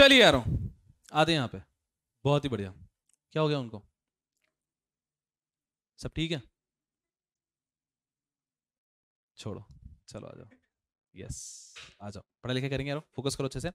चलिए यारों आते यहां पे बहुत ही बढ़िया क्या हो गया उनको सब ठीक है छोड़ो चलो आ जाओ यस आ जाओ पढ़ा लिखा करेंगे यार फोकस करो अच्छे से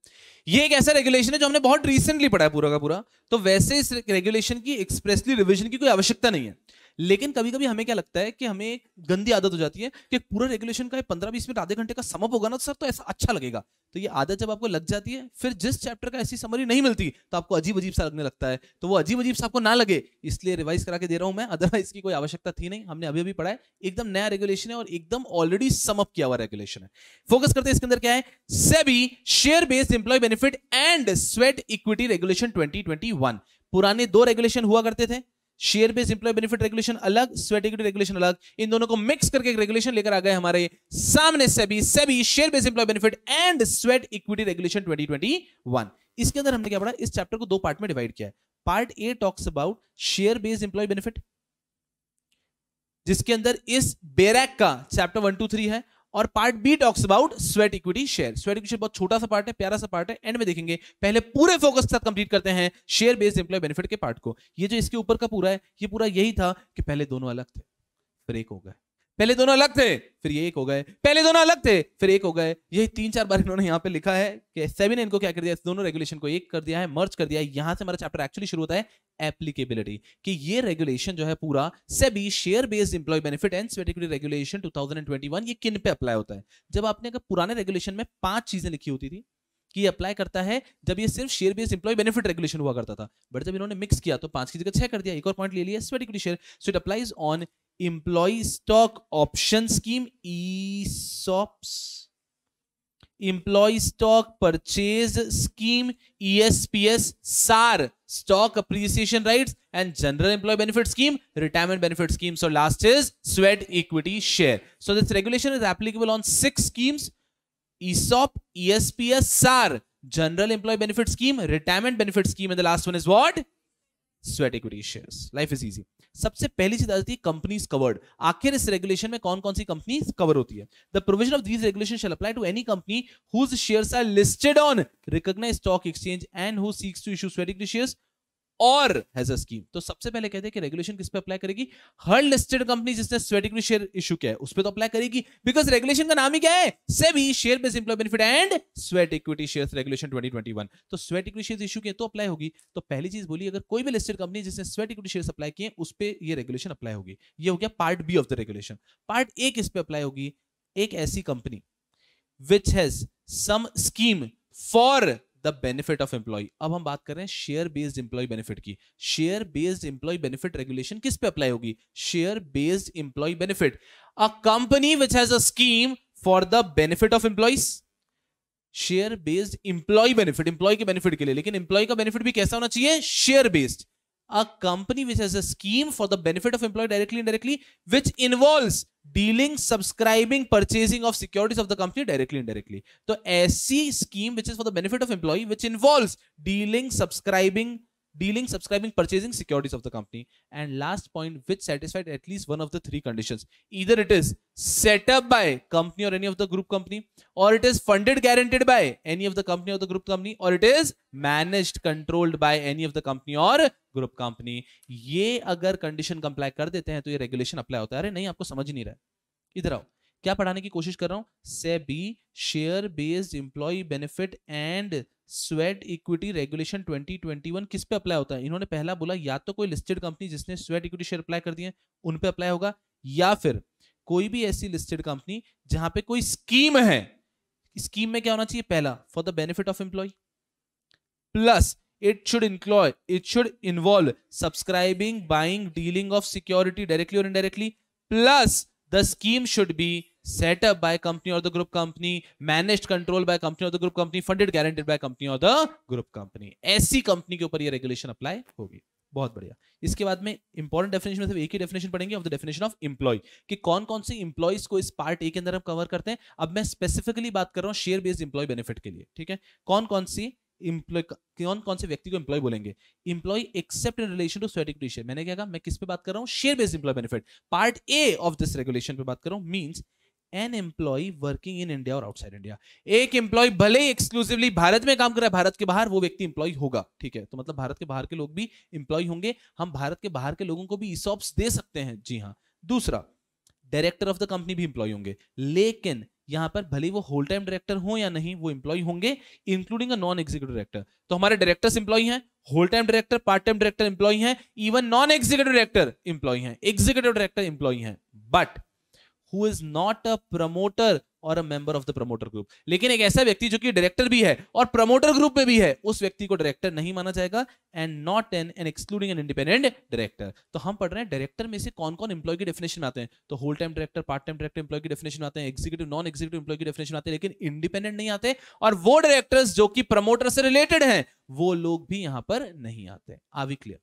ये एक ऐसा रेगुलेशन है जो हमने बहुत रिसेंटली पढ़ा है पूरा का पूरा तो वैसे इस रेगुलेशन की एक्सप्रेसली रिविजन की कोई आवश्यकता नहीं है लेकिन कभी कभी हमें क्या लगता है कि हमें एक गंदी आदत हो जाती है कि पूरा रेगुलेशन का पंद्रह बीस मिनट आधे घंटे का समअप होगा ना तो सर तो ऐसा अच्छा लगेगा तो ये आदत जब आपको लग जाती है फिर जिस चैप्टर का ऐसी समरी नहीं मिलती तो आपको अजीब अजीब सा लगने लगता है तो वो अजीब अजीब सा आपको ना लगे इसलिए रिवाइज करा के दे रहा हूं मैं अदरवाइज की कोई आवश्यकता थी नहीं हमने अभी अभी पढ़ा है एकदम नया रेगुलेशन है और एकदम ऑलरेडी समअप किया हुआ रेगुलेशन है फोकस करते हैं इसके अंदर क्या है SEBI share based employ benefit and sweat equity regulation twenty पुराने दो रेगुलेशन हुआ करते थे share base employ benefit regulation अलग स्वेट इक्विटी रेगुलेशन अलग इन दोनों को मिक्स करके एक रेगुलेशन लेकर आ गए हमारे सामने SEBI SEBI share base employ benefit and sweat equity regulation 2021 इसके अंदर हमने क्या पढ़ा इस चैप्टर को दो पार्ट में डिवाइड किया है part A talks about share base employ benefit जिसके अंदर इस बेरैक का चैप्टर वन टू थ्री है और part B talks about sweat equity share sweat equity बहुत छोटा सा पार्ट है प्यारा सा पार्ट है एंड में देखेंगे पहले पूरे फोकस के साथ कंप्लीट करते हैं शेयर बेस्ड एम्प्लॉय बेनिफिट के पार्ट को ये जो इसके ऊपर का पूरा है ये पूरा यही था कि पहले दोनों अलग थे ब्रेक हो गए पहले दोनों अलग थे फिर ये एक हो गए पहले दोनों अलग थे फिर एक हो गए ये तीन चार बार इन्होंने यहाँ पे लिखा है कि सेवन इनको क्या कर दिया दोनों रेगुलेशन को एक कर दिया है मर्ज कर दिया है यहाँ से हमारा चैप्टर एक्चुअली शुरू होता है एप्लीकेबिलिटी कि ये रेगुलेशन जो है पूरा SEBI share based employee benefit and spectacular regulation two ये किन पे अप्लाई होता है जब आपने अगर पुराने रेगुलेशन में पांच चीजें लिखी होती थी कि अप्लाई करता है जब ये सिर्फ share based employee benefit regulation हुआ करता था बट जब इन्होंने मिक्स किया तो पांच की जगह छह कर दिया एक और पॉइंट ले लिया spectacular share so it applies on employee stock option scheme ESOPs employee stock purchase scheme ESPS SAR stock appreciation rights and general employee benefit scheme retirement benefit scheme so last is sweat equity share so this regulation is applicable on six schemes ESOP ESPS SAR general employee benefit scheme retirement benefit scheme and the last one is what sweat equity shares life is easy सबसे पहली चीज आ जाती है companies covered आखिर इस regulation में कौन कौन सी कंपनी कवर होती है the provision of these regulation shall apply to any company whose shares are listed on recognise stock exchange and who seeks to issue sweat equity shares और has a scheme तो सबसे पहले कहते हैं कि regulation किस पे अप्लाई करेगी हर लिस्टेड कंपनी जिसने स्वेटिंग में शेयर इशू किया है उस पर तो अप्लाई करेगी बिकॉज रेगुलेशन का नाम ही क्या है SEBI share based employ benefit and sweat equity share regulation 2021 तो स्वेट इक्विटी शेयर इशू किए तो अप्लाई होगी तो पहली चीज बोली अगर कोई भी लिस्टेड कंपनी जिसने स्वेट इक्विटी शेयर अप्लाई किए उस पर यह रेगुलेशन अप्लाई होगी ये हो गया part B of the regulation part A किस पे अप्लाई होगी एक ऐसी company which has some scheme for the benefit of employ अब हम बात कर रहे हैं शेयर बेस्ड एम्प्लॉय बेनिफिट की share based employ benefit regulation किस पे अप्लाई होगी share based employ benefit a company which has a scheme for the benefit of employees share based employ benefit employ के बेनिफिट के लिए लेकिन employ का benefit भी कैसा होना चाहिए share based a company which has a scheme for the benefit of employee directly indirectly which involves dealing subscribing purchasing of securities of the company directly indirectly तो ऐसी scheme which is for the benefit of employ which involve dealing subscribing dealing, subscribing, purchasing securities of the company. And last point, which satisfied at least one of the three conditions. Either it is set up by company or any of the group company, or it is funded, guaranteed by any of the company or the group company, or it is managed, controlled by any of the company or group company. ये अगर condition comply कर देते हैं तो ये regulation apply होता है अरे नहीं आपको समझ नहीं रहा है इधर आओ क्या पढ़ाने की कोशिश कर रहा हूँ SEBI share based employ benefit and sweat equity regulation 2021 किस पे अप्लाई होता है इन्होंने पहला बोला या तो कोई लिस्टेड कंपनी जिसने स्वेट इक्विटी शेयर अप्लाई कर दिए उन पे अप्लाई होगा या फिर कोई भी ऐसी लिस्टेड कंपनी जहां पे कोई स्कीम है स्कीम में क्या होना चाहिए पहला for the benefit of employ plus it should include it should involve subscribing buying dealing of security directly और indirectly plus the scheme should be set up up by company or the group company managed controlled by company or the group company funded guaranteed by company or the group ऐसी company के ऊपर ये regulation apply होगी बहुत बढ़िया इसके बाद में इंपॉर्टेंट डेफिनेशन में सिर्फ एक ही डेफिनेशन पढ़ेंगे of the definition of employ कि कौन कौन से इंप्लॉयज को इस पार्ट ए के अंदर हम कवर करते हैं अब मैं स्पेसिफिकली बात कर रहा हूँ शेयर बेस्ड इंप्लॉय बेनिफिट के लिए ठीक है कौन कौन सी इंप्लॉय कौन कौन से व्यक्ति को इंप्लॉय बोलेंगे employ except in relation to society मैंने क्या कहा मैं किस पे बात कर रहा हूँ share based employee benefit part A of this regulation पे बात कर रहा हूँ means an employ working in India और आउटसाइड इंडिया एक एम्प्लॉय भले ही एक्सक्लूसिवली भारत में काम कर रहा है भारत के बाहर वो व्यक्ति इंप्लॉय होगा ठीक है तो मतलब भारत के बाहर के लोग भी इंप्लॉय होंगे हम भारत के बाहर के लोगों को भी ईसॉप्स दे सकते हैं जी हाँ दूसरा डायरेक्टर ऑफ द कंपनी भी इंप्लॉय होंगे लेकिन यहां पर भले वो होल टाइम डायरेक्टर हो या नहीं वो इंप्लॉय होंगे including a non executive director तो हमारे डायरेक्टर्स इंप्लॉय हैं whole time director part time director employ हैं even non executive director employ हैं एग्जीक्यूटिव डायरेक्टर इंप्लॉय हैं but who is not a promoter और a member of the promoter group लेकिन एक ऐसा व्यक्ति जो कि डायरेक्टर भी है और प्रमोटर ग्रुप में भी है उस व्यक्ति को डायरेक्टर नहीं माना जाएगा and not an an excluding an independent director तो हम पढ़ रहे हैं डायरेक्टर में से कौन कौन इंप्लॉय की डेफिनेशन आते हैं तो whole time director part time director employ की डेफिनेशन आते हैं एग्जीक्यूटिव नॉन एग्जीक्यूटिव इंप्लॉय की डेफिनेशन आते हैं लेकिन इंडिपेंडेंट नहीं आते और वो डायरेक्टर्स जो कि प्रमोटर से रिलेटेड है वो लोग भी यहां पर नहीं आते आवी क्लियर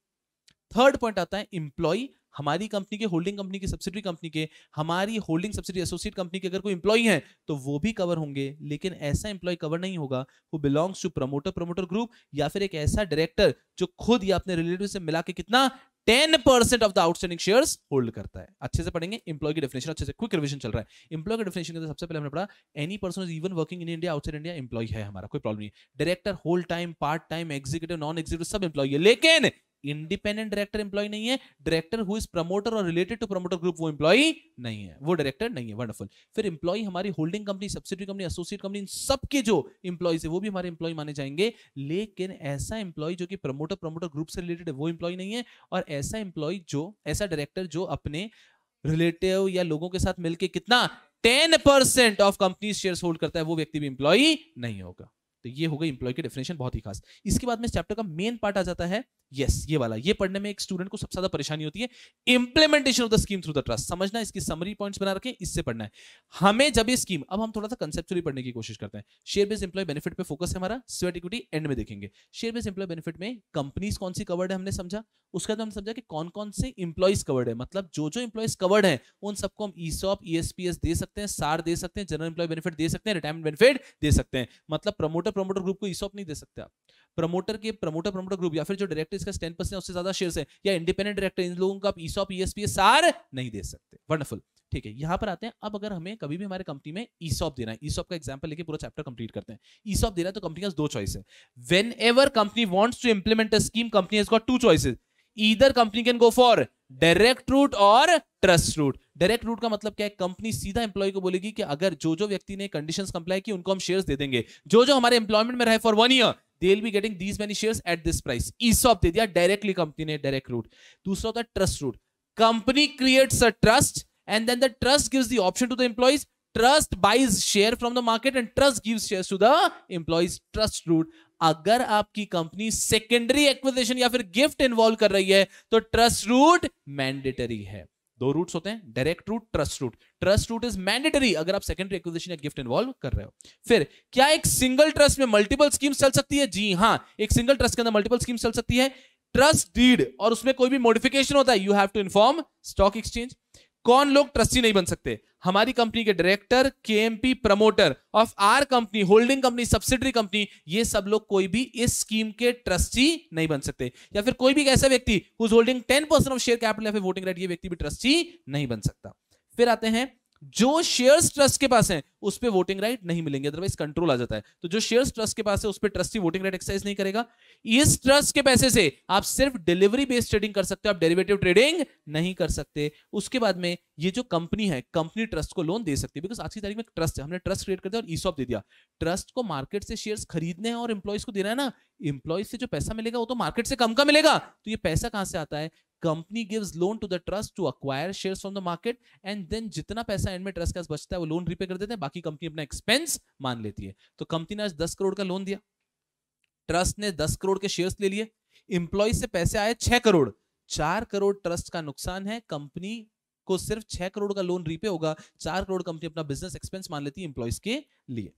थर्ड पॉइंट आता है इंप्लॉय हमारी कंपनी के होल्डिंग कंपनी की सब्सिडी कंपनी के हमारी होल्डिंग सब्सिडी एसोसिएट कंपनी के अगर कोई इंप्लॉई है तो वो भी कवर होंगे लेकिन ऐसा इंप्लॉय कवर नहीं होगा वो belongs to promoter promoter group या फिर एक ऐसा डायरेक्टर जो खुद या अपने रिलेटिव से मिला के कितना ten percent of the outstanding share hold करता है अच्छे से पढ़ेंगे इंप्लॉय की डेफिनेशन अच्छे से क्विक रिविजन चल रहा है इंप्लॉय की डेफिनेशन के सबसे पहले हमने पढ़ा any person even working in India outside India employ है हमारा कोई प्रॉब्लम नहीं director whole time part time executive non executive सब इंप्लॉय है लेकिन इंडिपेंडेंट डायरेक्टर एम्प्लॉय नहीं है डायरेक्टर हु इज प्रमोटर और रिलेटेड टू प्रमोटर ग्रुप वो एम्प्लॉय नहीं है वो डायरेक्टर नहीं है वंडरफुल फिर एम्प्लॉय हमारी holding company subsidy company associate company इन सबके जो एम्प्लॉयज है वो भी हमारे इंप्लॉय माने जाएंगे लेकिन ऐसा इंप्लॉय जो कि प्रमोटर प्रमोटर ग्रुप से रिलेटेड है वो इंप्लॉय नहीं है और ऐसा इंप्लॉय जो ऐसा डायरेक्टर जो अपने रिलेटिव या लोगों के साथ मिलकर कितना ten percent of company share hold करता है वो व्यक्ति भी इंप्लॉय नहीं होगा तो ये हो गई इंप्लॉय की डेफिनेशन बहुत ही खास इसके बाद में इस चैप्टर का मेन पार्ट आ जाता है यस ये वाला ये पढ़ने में एक स्टूडेंट को सबसे ज्यादा परेशानी होती है implementation of the scheme through the trust समझना इसकी समरी पॉइंट्स बना रखें इससे पढ़ना है हमें जब ये स्कीम अब हम थोड़ा सा कंसेप्चुअली पढ़ने की कोशिश करते हैं शेयर बेस्ड एम्प्लॉय बेनिफिट पे फोकस है हमारा स्वेट इक्विटी एंड में देखेंगे शेयर बेस्ड एम्प्लॉय बेनिफिट में कंपनीज कौन सी कवर्ड है हमने समझा उसके बाद हम समझा कि कौन कौन से इंप्लॉयज कवर्ड है मतलब जो जो इंप्लॉयज कवर्ड है उन सबको हम ईसॉप ईएसपीएस दे सकते हैं सार दे सकते हैं जनरल इंप्लॉय बेनिफिट दे सकते हैं रिटायरमेंट बेनिफिट दे सकते हैं मतलब प्रमोटर प्रमोटर मतलब ग्रुप को ईसॉप नहीं दे सकते आप प्रमोटर के प्रमोटर प्रमोटर ग्रुप या फिर जो डायरेक्टर इसका टेन परसेंट उससे ज्यादा शेयर है या इंडिपेंडेंट डायरेक्टर इन लोगों को आप ईसॉप ईएसपी सार नहीं दे सकते वंडरफुल ठीक है यहाँ पर आते हैं अब अगर हमें कभी भी हमारे कंपनी में ईसॉप देना है ईसॉप का एग्जाम्पल लेके पूरा चैप्टर कंप्लीट करते हैं ईसॉप देना है तो कंपनी का दो चॉइस है whenever company wants to implement a scheme company two choices either company can go for direct route और ट्रस्ट रूट डायरेक्ट रूट का मतलब क्या है कंपनी सीधा एम्प्लॉय को बोलेगी कि अगर जो जो व्यक्ति ने कंडीशंस कंप्लाई की उनको हम शेयर्स दे देंगे जो जो हमारे एम्प्लॉयमेंट में रहे for one year they be getting these many shares at this price ESOP दे दिया डायरेक्टली कंपनी ने डायरेक्ट रूट दूसरा होता है trust route company creates a trust and then the trust gives the option to the employees trust buys share from the market and trust gives share to the employees trust route अगर आपकी company secondary acquisition या फिर gift involve कर रही है तो trust root mandatory है दो रूट्स होते हैं direct route trust route trust route is mandatory अगर आप सेकेंडरी एक्विजिशन या गिफ्ट इन्वॉल्व कर रहे हो फिर क्या एक सिंगल ट्रस्ट में मल्टीपल स्कीम चल सकती है जी हाँ एक सिंगल ट्रस्ट के अंदर मल्टीपल स्कीम चल सकती है ट्रस्ट डीड और उसमें कोई भी मॉडिफिकेशन होता है you have to inform stock exchange कौन लोग ट्रस्टी नहीं बन सकते हमारी कंपनी के डायरेक्टर के promoter of our company holding company subsidiary company ये सब लोग कोई भी इस स्कीम के ट्रस्टी नहीं बन सकते या फिर कोई भी ऐसा व्यक्ति whose holding ten percent of share capital या फिर वोटिंग राइट ये व्यक्ति भी ट्रस्टी नहीं बन सकता फिर आते हैं जो शेयर्स ट्रस्ट के पास हैं उस पर वोटिंग राइट नहीं मिलेंगे अदरवाइज कंट्रोल आ जाता है तो जो शेयर ट्रस्ट के पास है उस पर ट्रस्टी वोटिंग राइट एक्सरसाइज नहीं करेगा इस ट्रस्ट के पैसे से आप सिर्फ डिलीवरी बेस्ड ट्रेडिंग कर सकते हो आप डेरिवेटिव ट्रेडिंग नहीं कर सकते उसके बाद में ये जो कंपनी है कंपनी ट्रस्ट को लोन दे सकती है बिकॉज आज की तारीख में ट्रस्ट है हमने ट्रस्ट क्रिएट कर दिया और ईसॉप दे दिया ट्रस्ट को मार्केट से शेयर खरीदने हैं और इंप्लॉइज को देना है ना इंप्लॉइज से जो पैसा मिलेगा वो तो मार्केट से कम का मिलेगा तो ये पैसा कहां से आता है company gives loan to the trust to acquire shares from the market and then जितना पैसा एंड में ट्रस्ट का बचता है वो लोन रीपे कर देते हैं बाकी कंपनी अपना एक्सपेंस मान लेती है तो कंपनी ने आज दस करोड़ का लोन दिया ट्रस्ट ने दस करोड़ के शेयर्स ले लिए इंप्लॉय से पैसे आए छह करोड़ चार करोड़ ट्रस्ट का नुकसान है कंपनी को सिर्फ छह करोड़ का लोन रीपे होगा चार करोड़ कंपनी अपना बिजनेस एक्सपेंस मान लेती है इंप्लॉइज के लिए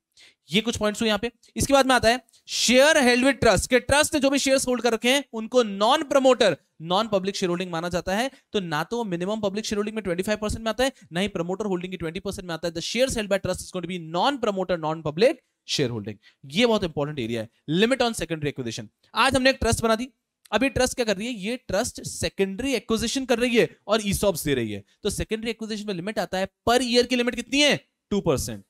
ये कुछ पॉइंट्स हुए यहां पे इसके बाद में आता है शेयर हेल्ड विद ट्रस्ट के ट्रस्ट ने जो भी शेयर्स होल्ड कर रखे हैं उनको non promoter non public share holding माना जाता है तो ना तो मिनिमम पब्लिक शेयर होल्डिंग में 25 परसेंट में आता है ना ही प्रमोटर होल्डिंग की 20 परसेंट में आता है share held by trust is going to be non promoter non public share holding ये बहुत इंपॉर्टेंट एरिया है लिमिट ऑन सेकेंडरी एक्विजिशन आज हमने एक ट्रस्ट बना दी अभी ट्रस्ट क्या कर रही है ये ट्रस्ट सेकेंडरी एक्विजिशन कर रही है और ईसॉप दे रही है तो सेकेंडरी एक्विजिशन में लिमिट आता है पर ईयर की लिमिट कितनी है टू परसेंट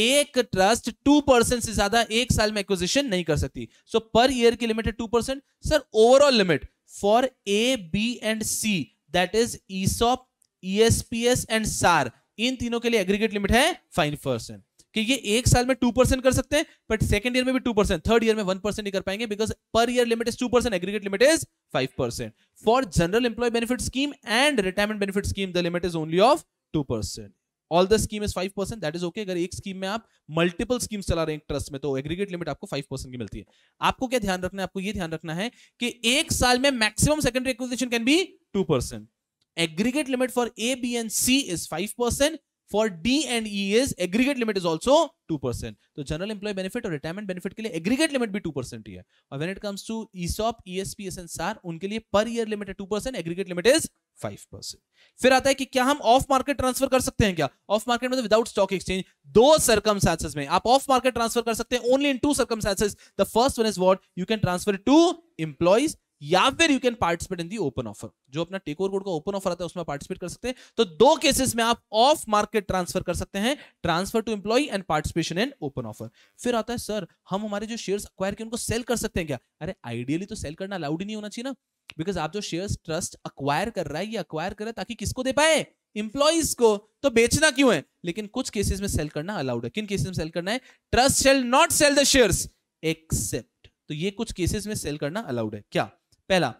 एक ट्रस्ट टू परसेंट से ज्यादा एक साल में एक्विजिशन नहीं कर सकती सो पर ईयर की लिमिट है two percent sir overall limit for A B and C that is ESOP ESPS and SAR इन तीनों के लिए एग्रीगेट लिमिट है फाइव परसेंट कि ये एक साल में टू परसेंट कर सकते हैं बट सेकंड ईयर में भी टू परसेंट थर्ड ईयर में वन परसेंट नहीं कर पाएंगे because per year limit is two percent aggregate limit is five percent for general employee benefit scheme and retirement benefit scheme the limit is only of two percent all the scheme is five percent that is okay अगर एक scheme में आप multiple scheme चला रहे हैं trust में तो aggregate limit आपको फाइव परसेंट की मिलती है आपको क्या ध्यान रखना है आपको ये ध्यान रखना है कि एक साल में maximum secondary acquisition can be two percent aggregate limit for A B and C is five percent for D and E is aggregate limit is also two percent तो जनरल एम्प्लॉय बेनिफिट और retirement benefit के लिए aggregate limit भी two percent ही है और when it comes to ESOP E S P S and SAR उनके लिए पर ईयर लिमिट है two percent aggregate limit is five percent फिर आता है कि क्या हम ऑफ मार्केट ट्रांसफर कर सकते हैं क्या ऑफ मार्केट मतलब विदाउट स्टॉक एक्सचेंज दो सरकम में आप ऑफ मार्केट ट्रांसफर कर सकते हैं only in two circumstances the first one is what you can transfer to employees या फिर you can participate in the open offer जो अपना टेक ओवर कोड का ओपन ऑफर आता है उसमें पार्टिसिपेट कर सकते हैं तो दो केसेस में आप ऑफ मार्केट ट्रांसफर कर सकते हैं transfer to employee and participation in open offer फिर आता है सर हम हमारे जो शेयर्स अक्वायर के उनको सेल कर सकते हैं क्या अरे आइडियली तो सेल करना अलाउड ही नहीं होना चाहिए ना बिकॉज आप जो शेयर्स ट्रस्ट अक्वायर कर रहा है या अक्वायर कर रहा है ताकि किसको दे पाए इंप्लॉइज को तो बेचना क्यों है लेकिन कुछ केसेस में सेल करना अलाउड है किन केसेस में सेल करना है trust shall not sell the shares except तो ये कुछ केसेस में सेल करना अलाउड है क्या पहला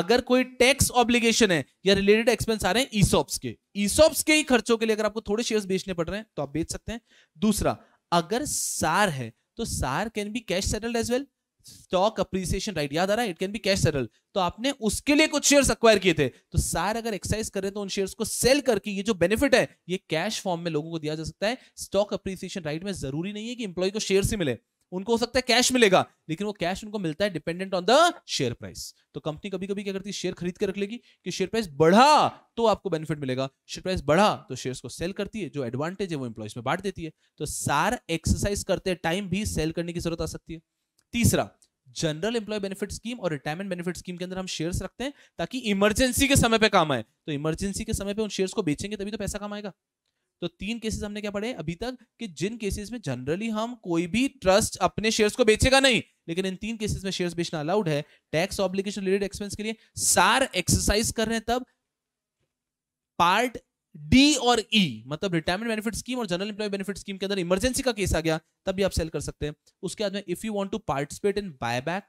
अगर कोई टैक्स ऑब्लिगेशन है या रिलेटेड एक्सपेंस आ रहे हैं ईसॉप्स के ईसॉप्स के ही खर्चों के लिए अगर आपको थोड़े शेयर्स बेचने पड़ रहे हैं तो आप बेच सकते हैं दूसरा अगर सार है तो SAR can be cash settled as well stock appreciation right याद आ रहा है it can be cash settle तो आपने उसके लिए कुछ शेयर्स अक्वायर किए थे तो सार अगर एक्सरसाइज रहे तो उन शेयर्स को सेल करके ये जो बेनिफिट है ये कैश फॉर्म में लोगों को दिया जा सकता है स्टॉक अप्रिसिएशन राइट में जरूरी नहीं है कि इंप्लॉय को शेयर से मिले उनको हो सकता है कैश मिलेगा लेकिन वो कैश उनको मिलता है dependent on the share price तो कंपनी कभी कभी क्या करती है शेयर खरीद के रख लेगी कि शेयर प्राइस बढ़ा तो आपको बेनिफिट मिलेगा शेयर प्राइस बढ़ा तो शेयर को सेल करती है जो एडवांटेज है वो इंप्लॉयज में बांट देती है तो सार एक्सरसाइज करते टाइम भी सेल करने की जरूरत आ सकती है तीसरा जनरल एम्प्लॉय बेनिफिट स्कीम और रिटायरमेंट बेनिफिट स्कीम के अंदर हम शेयर्स रखते हैं ताकि इमरजेंसी के समय पे काम आए तो इमरजेंसी के समय पे उन शेयर्स को बेचेंगे तभी तो पैसा कमाएगा तो तीन केसेस हमने क्या पढ़े अभी तक कि जिन केसेस में जनरली हम कोई भी ट्रस्ट अपने शेयर्स को बेचेगा नहीं लेकिन इन तीन केसेस में शेयर्स बेचना अलाउड है टैक्स ऑब्लिगेशन रिलेटेड एक्सपेंस के लिए सार एक्सरसाइज कर रहे हैं तब पार्ट डी और ई e, मतलब रिटायरमेंट बेनिफिट स्कीम और जनरल इंप्लॉय बेनिफिट स्कीम के अंदर इमरजेंसी का केस आ गया तब भी आप सेल कर सकते हैं उसके बाद में if you want to participate in buyback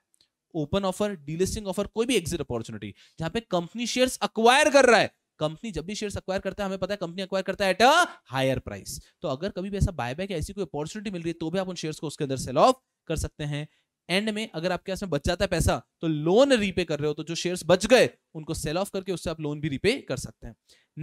open offer delisting offer कोई भी एग्जिट अपॉर्चुनिटी जहां पे कंपनी शेयर्स अक्वायर कर रहा है कंपनी जब भी शेयर्स अक्वायर करता है हमें पता है कंपनी अक्वायर करता है एट अ हायर प्राइस तो अगर कभी भी ऐसा बायबैक ऐसी कोई अपॉर्चुनिटी मिल रही है तो भी आप उन शेयर्स को उसके अंदर सेल ऑफ कर सकते हैं एंड में अगर आपके पास में बच जाता है पैसा तो लोन रीपे कर रहे हो तो जो शेयर्स बच गए उनको सेल ऑफ करके उससे आप लोन भी रीपे कर सकते हैं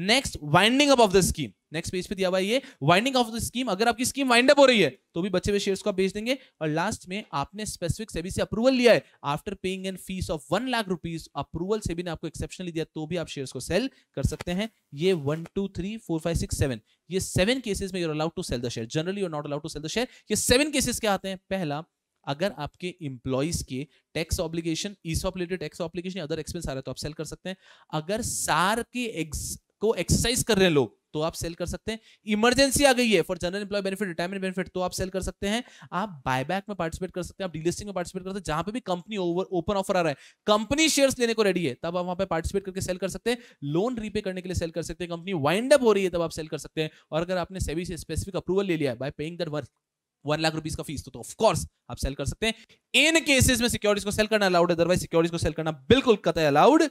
next winding up of the scheme next page पे दिया हुआ ये वाइंडिंग ऑफ द स्कीम अगर आपकी स्कीम वाइंड अप हो रही है तो भी बचे हुए शेयर्स को आप बेच देंगे और लास्ट में आपने स्पेसिफिक सेबी से अप्रूवल लिया है after paying an fee of one lakh rupees approval SEBI ने आपको एक्सेप्शनली दिया तो भी आप शेयर्स को सेल कर सकते हैं ये one two three four five six seven ये सेवन केसेस में you're allowed to sell the share generally you're not allowed to sell the share ये सेवन केसेस क्या आते हैं पहला अगर आपके इंप्लॉइज के tax obligation is related tax obligation other expense आ रहा है तो आप सेल कर सकते हैं अगर सार के एक्स को एक्सरसाइज कर रहे हैं लोग तो आप सेल कर सकते हैं इमरजेंसी आ गई है for general employee benefit retirement benefit तो आप सेल कर सकते हैं आप बायबैक में पार्टिसिपेट कर सकते हैं आप डीलिस्टिंग में पार्टिसिपेट कर सकते हैं जहां पे भी कंपनी ओवर ओपन ऑफर आ रहा है कंपनी शेयर्स लेने को रेडी है तब आप वहां पे पार्टिसिपेट करके सेल कर सकते हैं लोन रीपे करने के लिए सेल कर सकते हैं कंपनी वाइंड अप हो रही है तब आप सेल कर सकते हैं और अगर आपने सेबी से स्पेसिफिक अप्रूवल ले लिया है by paying that work one lakh rupees का फीस तो ऑफकोर्स तो आप सेल कर सकते हैं इन केसेस में सिक्योरिटीज को सेल करना अलाउड है अदरवाइज सिक्योरिटीज को सेल करना बिल्कुल कतई अलाउड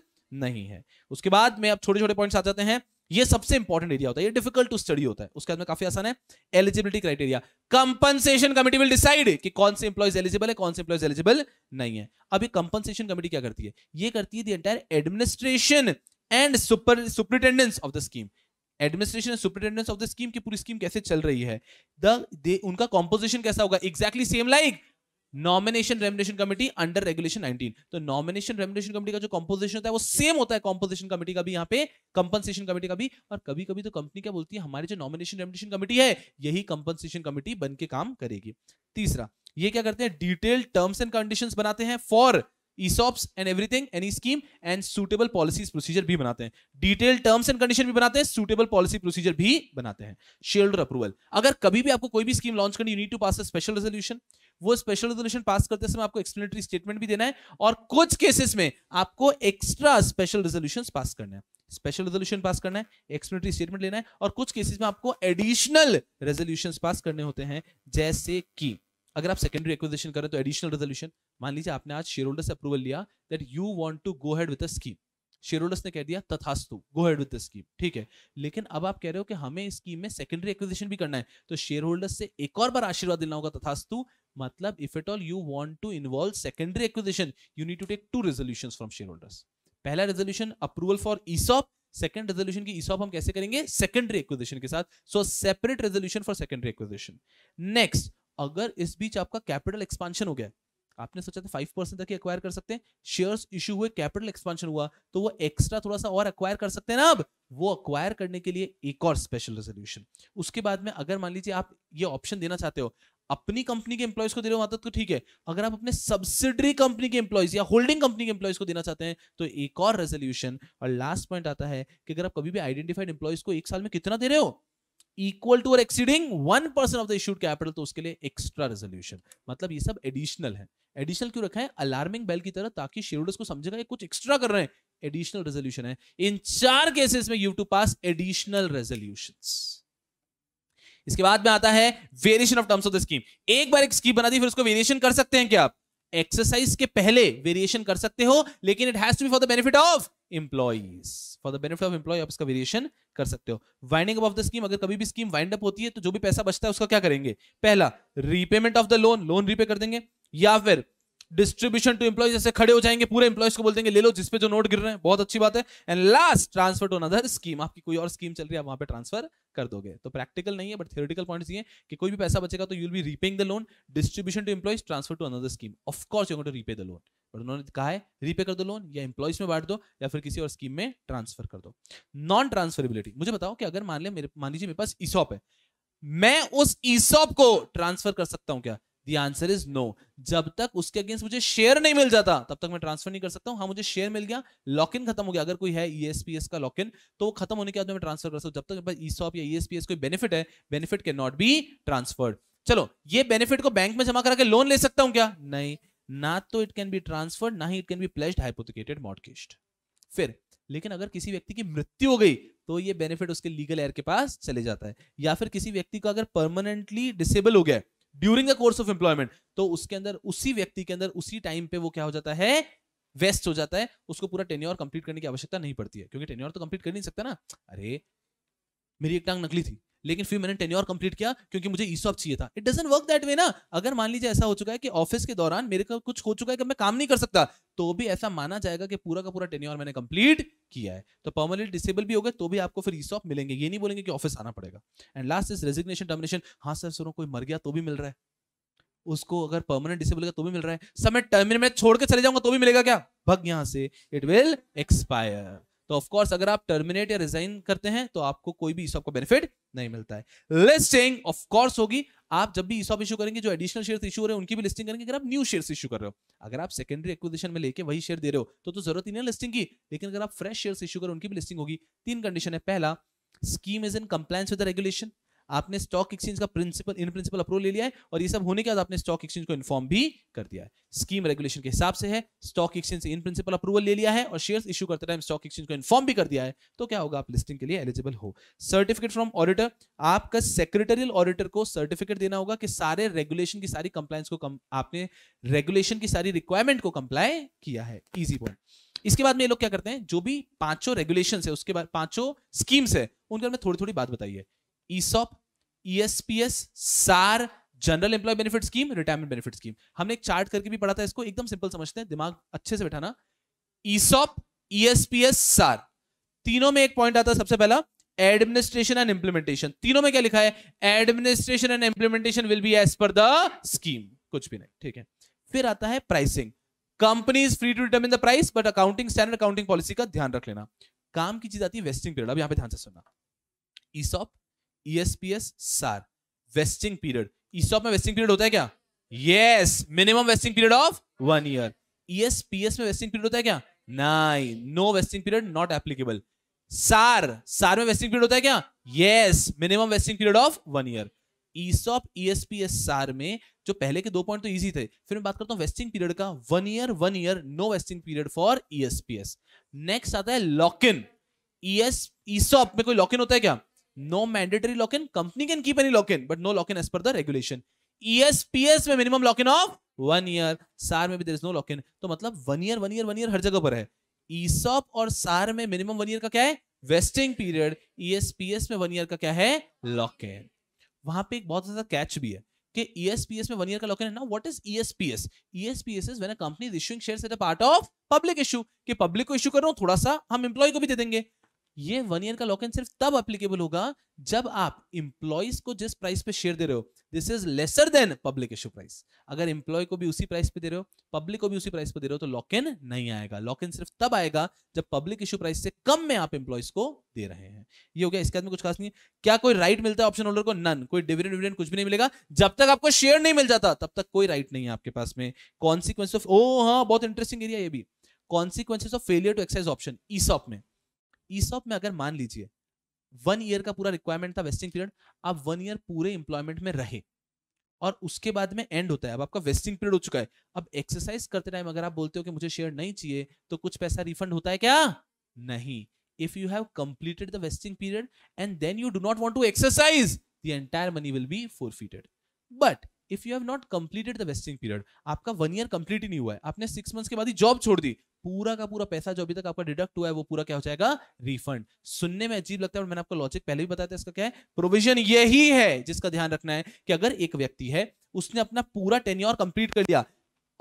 नहीं है उसके बाद में आप छोटे छोटे पॉइंट्स आ जाते हैं ये सबसे इंपॉर्टेंट एरिया होता है ये डिफिकल्ट टू स्टडी होता है उसके बाद में काफी आसान है eligibility criteria compensation committee will decide कि कौन से इंप्लॉइज एलिजिबल है कौन से इंप्लॉइज एलिजिबल नहीं है अब ये कंपनसेशन कमिटी क्या करती है ये करती है the entire administration and super superintendence of the scheme administration superintendence of the scheme की पूरी स्कीम कैसे चल रही है द दे उनका कॉम्पोजिशन कैसा होगा exactly same like nomination remuneration committee under regulation 19 तो नॉमिनेशन रेमिनेशन कमिटी का जो कंपोजिशन होता है वो सेम होता है कंपोजिशन कमिटी का भी यहाँ पे कंपनसेशन कमिटी का भी और कभी कभी तो कंपनी क्या बोलती है हमारी जो नॉमिनेशन रेमिनेशन कमिटी है यही कंपनसेशन कमिटी बन के काम करेगी तीसरा ये क्या करते हैं डिटेल टर्म्स एंड कंडीशंस बनाते हैं for ESOPs and everything any scheme and suitable policy procedure भी बनाते हैं डिटेल टर्म्स एंड कंडीशन भी बनाते हैं सुटेबल पॉलिसी प्रोसीजर भी बनाते हैं शेल्डर अप्रूवल अगर कभी भी आपको कोई भी स्कीम लॉन्च करनी you need to pass a special resolution वो स्पेशल रेजोल्यूशन पास करते समय आपको एक्सप्लेनेटरी स्टेटमेंट भी देना है और कुछ केसेस में आपको एक्स्ट्रा स्पेशल रेजोल्यूशन पास करना है स्पेशल रेजोल्यूशन पास करना है एक्सप्लेनेटरी स्टेटमेंट लेना है और कुछ केसेस में आपको एडिशनल रेजोल्यूशन पास करने होते हैं जैसे कि अगर आप सेकेंडरी एक्विजिशन करें तो एडिशनल रेजोल्यूशन मान लीजिए आपने आज शेयर होल्डर से अप्रूवल लिया that you want to go head with scheme share holders ने कह दिया तथास्तु गो हेड विद स्कीम ठीक है लेकिन अब आप कह रहे हो कि हमें इस स्कीम में सेकेंडरी एक्विजिशन भी करना है तो शेयर होल्डर्स से एक और बार आशीर्वाद देना होगा तथास्तु मतलब if at all you want to involve secondary acquisition you need to take two resolution from share holders पहला resolution approval for ESOP second resolution की ईसॉप हम कैसे करेंगे सेकेंडरी एक्विजिशन के साथ so separate resolution for secondary acquisition next अगर इस बीच आपका कैपिटल एक्सपांशन हो गया आपने सोचा था फाइव परसेंट तक एक्वायर कर सकते हैं शेयर्स इशू हुए कैपिटल एक्सपांशन हुआ तो वो एक्स्ट्रा थोड़ा सा और अक्वायर कर सकते हैं ना अब वो अक्वायर करने के लिए एक और स्पेशल रेजोल्यूशन उसके बाद में अगर मान लीजिए आप ये ऑप्शन देना चाहते हो अपनी कंपनी के एम्प्लॉयज को दे रहे हो तो ठीक है अगर आप अपने सब्सिडरी कंपनी के एम्प्लॉयज या होल्डिंग कंपनी के एम्प्लॉयज को देना चाहते हैं तो एक और रेजोल्यूशन और लास्ट पॉइंट आता है कि अगर आप कभी भी आइडेंटिफाइड एम्प्लॉयज को एक साल में कितना दे रहे हो इक्वल टू और exceeding one percent of the issued capital तो उसके लिए एक्स्ट्रा रेजोल्यूशन मतलब ये सब एडिशनल है एडिशनल क्यों रखा है अलार्मिंग बेल की तरह ताकि शेयरहोल्डर्स को समझेगा कुछ एक्स्ट्रा कर रहे हैं एडिशनल रेजोल्यूशन है इन चार केसेस में you to pass additional resolution इसके बाद में आता है variation of terms of the scheme एक बार एक स्कीम बना दी फिर उसको वेरिएशन कर सकते हैं क्या आप एक्सरसाइज के पहले वेरिएशन कर सकते हो लेकिन it has to be for the benefit of employees for the benefit of employee आप इसका वेरिएशन कर सकते हो वाइंडिंग ऑफ द स्कीम अगर कभी भी स्कीम वाइंड अप होती है तो जो भी पैसा बचता है उसका क्या करेंगे पहला repayment of the loan loan repay कर देंगे या फिर डिस्ट्रीब्यूशन टू इंप्लॉय जैसे खड़े हो जाएंगे पूरे इंप्लॉयज को बोल देंगे ले लो जिसपे जो नोट गिर रहे हैं बहुत अच्छी बात है and last transfer to another scheme आपकी कोई और स्कीम चल रही है आप वहां पर ट्रांसफर कर दोगे तो प्रैक्टिकल नहीं है बट थियोरिटिकल पॉइंट्स ये कि कोई भी पैसा बचेगा तो you be repaying the loan distribution to employees transfer to another scheme of course you to repay the loan but उन्होंने कहा है रीपे कर दो लोन या एम्प्लॉयज में बांट दो या फिर किसी और स्कीम में ट्रांसफर कर दो नॉन ट्रांसफरेबिलिटी मुझे बताओ कि अगर मान लिया मान लीजिए मेरे पास ईसॉप e है मैं उस ईसॉप e को ट्रांसफर कर सकता हूं क्या द आंसर इज नो जब तक उसके अगेंस्ट मुझे शेयर नहीं मिल जाता तब तक मैं ट्रांसफर नहीं कर सकता हूं हाँ मुझे शेयर मिल गया लॉक इन खत्म हो गया अगर कोई है ईएसपीएस e का लॉक इन तो वो खत्म होने के बाद मैं ट्रांसफर कर सकता जब तक ईसॉप e या ईएसपीएस e कोई बेनिफिट है benefit can not be transferred चलो ये बेनिफिट को बैंक में जमा करा के लोन ले सकता हूं क्या नहीं ना तो इट कैन बी ट्रांसफर्ड ना ही it can be placed hypothecated mortgaged फिर लेकिन अगर किसी व्यक्ति की मृत्यु हो गई तो ये बेनिफिट उसके लीगल एयर के पास चले जाता है या फिर किसी व्यक्ति को अगर परमानेंटली डिसेबल हो गया during the course of employment तो उसके अंदर उसी व्यक्ति के अंदर उसी टाइम पे वो क्या हो जाता है वेस्ट हो जाता है उसको पूरा टेन्योर कंप्लीट करने की आवश्यकता नहीं पड़ती है क्योंकि टेन्योर तो कंप्लीट कर नहीं सकता ना अरे मेरी एक टांग नकली थी लेकिन फिर मैंने टेन्योर कंप्लीट किया क्योंकि मुझे ईसॉप चाहिए था it doesn't work that way ना अगर मान लीजिए ऐसा हो चुका है कि ऑफिस के दौरान मेरे को कुछ हो चुका है कि मैं काम नहीं कर सकता तो भी ऐसा माना जाएगा कि पूरा का पूरा टेन्योर मैंने कंप्लीट किया है तो परमानेंट डिसेबल भी हो गए तो भी आपको फिर ईसॉप मिलेंगे ये नहीं बोलेंगे कि ऑफिस आना पड़ेगा and last is resignation termination हाँ सर सरों कोई मर गया तो भी मिल रहा है उसको अगर परमानेंट डिसेबल का तो भी मिल रहा है समय में छोड़ के चले जाऊंगा तो भी मिलेगा क्या भग यहां से इट विल एक्सपायर तो ऑफकोर्स अगर आप टर्मिनेट या रिजाइन करते हैं तो आपको कोई भी ईसॉप बेनिफिट नहीं मिलता है लिस्टिंग ऑफकोर्स होगी आप जब भी ईसॉप इशू करेंगे जो एडिशनल शेयर इशू हो रहे हैं उनकी भी लिस्टिंग करेंगे अगर आप न्यू शेयर इशू कर रहे हो अगर आप सेकेंडरी एक्विजिशन में लेके वही शेयर दे रहे हो तो, तो जरूरत ही नहीं लिस्टिंग की लेकिन अगर आप फ्रेश शेयर इशू करो उनकी भी लिस्टिंग होगी तीन कंडीशन है पहला scheme is in compliance with regulation आपने स्टॉक एक्सचेंज का प्रिंसिपल इन प्रिंसिपल अप्रूवल ले लिया है और ये सब होने के बाद आपने स्टॉक एक्सचेंज को इन्फॉर्म भी कर दिया है स्कीम रेगुलेशन के हिसाब से है स्टॉक एक्सचेंज से इन प्रिंसिपल अप्रूवल ले लिया है और शेयर इशू करते टाइम स्टॉक एक्सचेंज को इन्फॉर्म भी कर दिया है तो क्या होगा आप लिस्टिंग के लिए एलिजिबल हो सर्टिफिकेट फ्रॉम ऑडिटर आपका सेक्रेटरियल ऑडिटर को सर्टिफिकेट देना होगा कि सारे रेगुलेशन की सारी कंप्लाइंस को आपने रेगुलेशन की सारी रिक्वायरमेंट को कंप्लाई किया है इजी पॉइंट इसके बाद में ये लोग क्या करते हैं जो भी पांचों रेगुलेशन है उसके बाद पांचों स्कीम्स है उनके में थोड़ी थोड़ी बात बताइए ESOP ESPS SAR general employee benefit scheme retirement benefit scheme हमने एक चार्ट करके भी पढ़ा था इसको एकदम सिंपल समझते हैं दिमाग अच्छे से बैठाना ईसॉप ईएसपीएस सार तीनों में एक पॉइंट आता है सबसे पहला एडमिनिस्ट्रेशन एंड इंप्लीमेंटेशन तीनों में क्या लिखा है administration and implementation will be as per the scheme कुछ भी नहीं ठीक है फिर आता है pricing company free to determine the price but accounting standard accounting policy का ध्यान रख लेना काम की चीज आती है वेस्टिंग पीरियड अब यहां पे ध्यान से सुनना ESOP e ESPS SAR. Vesting period. ESOP में वेस्टिंग पीरियड होता है क्या yes minimum vesting period of one year ESPS में वेस्टिंग पीरियड होता है क्या नाइन no vesting period not applicable SAR SAR में वेस्टिंग पीरियड होता है क्या yes minimum vesting period of one year ESOP ESPS SAR में जो पहले के दो पॉइंट तो इजी थे फिर मैं बात करता हूं वेस्टिंग पीरियड का one year one year no vesting period for ESPS next आता है लॉक इन ईएस ईसॉप में कोई लॉक इन होता है क्या no mandatory lock in company can keep any lock in but no lock in as per the regulation esps में minimum lock in of one year SAR में भी there is no lock in तो मतलब one year one year one year हर जगह पर है ESOP e और सार में मिनिमम वन ईयर का क्या है वेस्टिंग पीरियड ईएसपीएस में वन ईयर का क्या है लॉक इन वहां पे एक बहुत ज्यादा कैच भी है कि ईएसपीएस e में वन ईयर का लॉक इन है ना what is ESPS ESPS is when a company is issuing shares at a part of public issue कि पब्लिक को इशू कर रहा हूं थोड़ा सा हम एम्प्लॉय को भी दे देंगे ये वन ईयर का लॉक इन सिर्फ तब एप्लीकेबल होगा जब आप इंप्लॉइज को जिस प्राइस पे शेयर दे रहे हो this is lesser than public issue price अगर इंप्लॉय को भी उसी प्राइस पे दे रहे हो पब्लिक को भी उसी प्राइस पे दे रहे हो तो लॉक इन नहीं आएगा लॉक इन सिर्फ तब आएगा जब पब्लिक इश्यू प्राइस से कम में आप इंप्लॉइज को दे रहे हैं ये हो गया इसके में कुछ खास नहीं है क्या कोई राइट मिलता है ऑप्शन होल्डर को नन कोई डिविडेंड डिविडेंड कुछ भी नहीं मिलेगा जब तक आपको शेयर नहीं मिल जाता तब तक कोई राइट नहीं है आपके पास में कॉन्सिक्वेंस ऑफ ओ हाँ बहुत इंटरेस्टिंग एरिया ये भी consequence of failure to exercise option ESOP में ईसॉप में अगर मान लीजिए वन ईयर का पूरा रिक्वायरमेंट था वेस्टिंग पीरियड आप वन ईयर पूरे इंप्लॉयमेंट में रहे और उसके बाद में एंड होता है अब आपका वेस्टिंग पीरियड हो चुका है अब एक्सरसाइज करते टाइम अगर आप बोलते हो कि मुझे शेयर नहीं चाहिए तो कुछ पैसा रिफंड होता है क्या नहीं if you have completed the vesting period and then you do not want to exercise the entire money will be forfeited but if you have not completed the vesting period आपका one year complete ही नहीं हुआ है आपने six months के बाद ही job छोड़ दी पूरा का पूरा पैसा जो अभी तक आपका डिडक्ट हुआ है वो पूरा क्या हो जाएगा रिफंड सुनने में अजीब लगता है और मैंने आपको लॉजिक पहले भी बताया था इसका क्या है प्रोविजन यही है जिसका ध्यान रखना है कि अगर एक व्यक्ति है उसने अपना पूरा टेन्योर कंप्लीट कर लिया